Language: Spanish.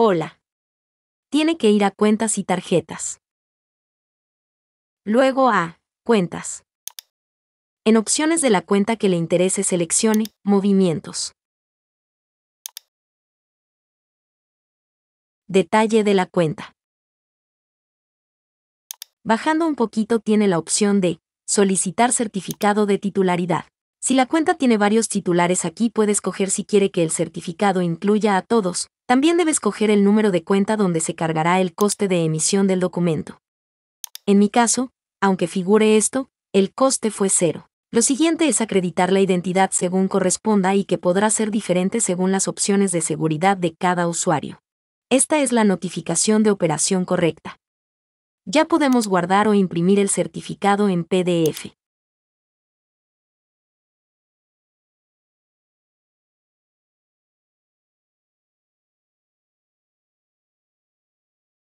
Hola. Tiene que ir a cuentas y tarjetas. Luego a cuentas. En opciones de la cuenta que le interese seleccione movimientos. Detalle de la cuenta. Bajando un poquito tiene la opción de solicitar certificado de titularidad. Si la cuenta tiene varios titulares aquí puede escoger si quiere que el certificado incluya a todos, también debes escoger el número de cuenta donde se cargará el coste de emisión del documento. En mi caso, aunque figure esto, el coste fue cero. Lo siguiente es acreditar la identidad según corresponda y que podrá ser diferente según las opciones de seguridad de cada usuario. Esta es la notificación de operación correcta. Ya podemos guardar o imprimir el certificado en PDF.